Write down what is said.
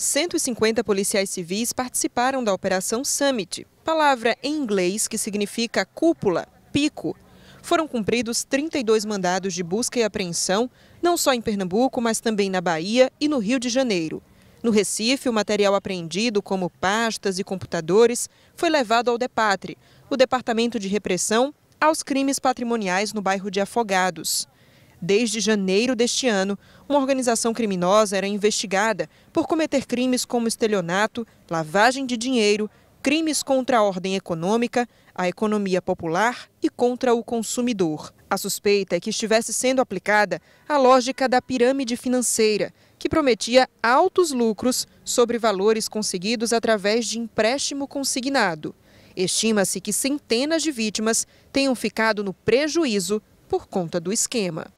150 policiais civis participaram da Operação Summit, palavra em inglês que significa cúpula, pico. Foram cumpridos 32 mandados de busca e apreensão, não só em Pernambuco, mas também na Bahia e no Rio de Janeiro. No Recife, o material apreendido, como pastas e computadores, foi levado ao DEPATRE, o Departamento de Repressão aos Crimes Patrimoniais no bairro de Afogados. Desde janeiro deste ano, uma organização criminosa era investigada por cometer crimes como estelionato, lavagem de dinheiro, crimes contra a ordem econômica, a economia popular e contra o consumidor. A suspeita é que estivesse sendo aplicada a lógica da pirâmide financeira, que prometia altos lucros sobre valores conseguidos através de empréstimo consignado. Estima-se que centenas de vítimas tenham ficado no prejuízo por conta do esquema.